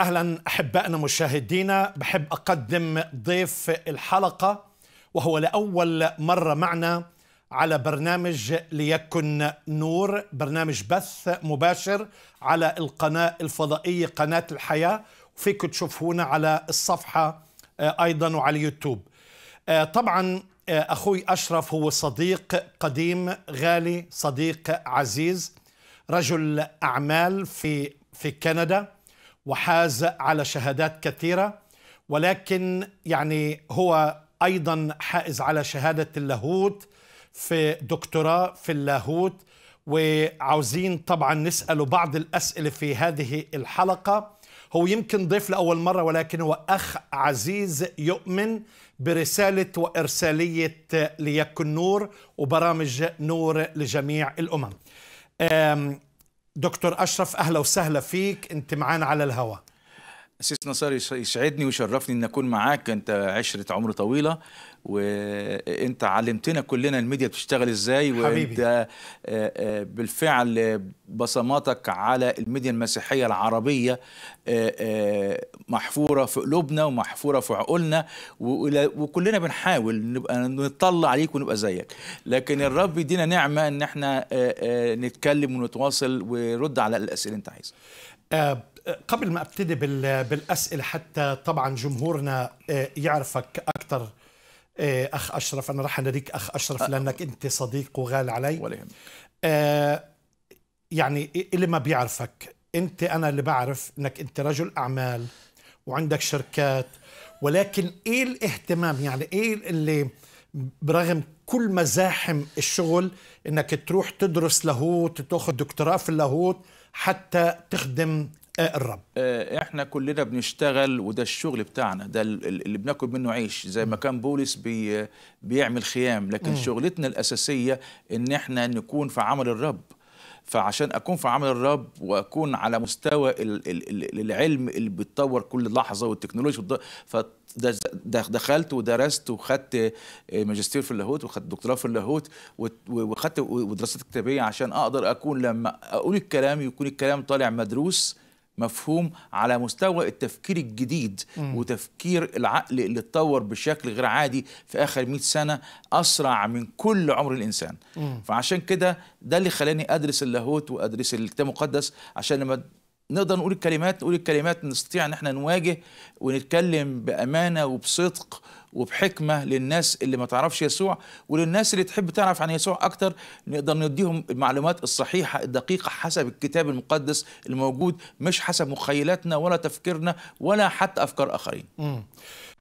اهلا احبائنا مشاهدينا بحب اقدم ضيف الحلقه وهو لاول مره معنا على برنامج ليكن نور برنامج بث مباشر على القناه الفضائيه قناه الحياه وفيكم تشوفونا على الصفحه آه، ايضا وعلى اليوتيوب آه، طبعا آه، اخوي اشرف هو صديق قديم غالي صديق عزيز رجل اعمال في في كندا وحاز على شهادات كثيرة ولكن يعني هو أيضا حائز على شهادة اللاهوت في دكتوراه في اللاهوت وعاوزين طبعا نسأله بعض الأسئلة في هذه الحلقة هو يمكن ضيف لأول مرة ولكن هو أخ عزيز يؤمن برسالة وإرسالية ليكن نور وبرامج نور لجميع الأمم دكتور أشرف أهلا وسهلا فيك أنت معانا على الهواء سيس نصار يسعدني ويشرفني أن أكون معاك أنت عشرة عمر طويلة وأنت علمتنا كلنا الميديا بتشتغل إزاي وأنت آه، آه، بالفعل بصماتك على الميديا المسيحية العربية آه، محفورة في قلوبنا ومحفورة في عقولنا وكلنا بنحاول نبقى نطلع عليك ونبقى زيك لكن الرب يدينا نعمة أن احنا نتكلم ونتواصل ورد على الأسئلة أنت عايزها آه، قبل ما ابتدي بالاسئله حتى طبعا جمهورنا آه، يعرفك اكثر آه، اخ اشرف انا راح اناديك اخ اشرف لانك انت صديق وغال علي ولا يعني اللي ما بيعرفك انت انا اللي بعرف انك انت رجل اعمال وعندك شركات ولكن ايه الاهتمام يعني ايه اللي برغم كل مزاحم الشغل انك تروح تدرس لاهوت تاخذ دكتوراه في اللاهوت حتى تخدم آه، الرب آه، احنا كلنا بنشتغل وده الشغل بتاعنا ده اللي بناكل منه عيش زي ما كان بولس بي بيعمل خيام لكن م. شغلتنا الاساسيه ان احنا نكون في عمل الرب فعشان اكون في عمل الرب واكون على مستوى العلم اللي بيتطور كل لحظه والتكنولوجيا دخلت ودرست وخدت ماجستير في اللاهوت وخدت دكتوراه في اللاهوت وخدت ودراسات كتابيه عشان اقدر اكون لما اقول الكلام يكون الكلام طالع مدروس مفهوم على مستوى التفكير الجديد م. وتفكير العقل اللي اتطور بشكل غير عادي في اخر 100 سنه اسرع من كل عمر الانسان م. فعشان كده ده اللي خلاني ادرس اللاهوت وادرس الكتاب المقدس عشان لما نقدر نقول الكلمات نقول الكلمات نستطيع ان احنا نواجه ونتكلم بامانه وبصدق وبحكمه للناس اللي ما تعرفش يسوع وللناس اللي تحب تعرف عن يسوع اكتر نقدر نديهم المعلومات الصحيحه الدقيقه حسب الكتاب المقدس الموجود مش حسب مخيلاتنا ولا تفكيرنا ولا حتى افكار اخرين.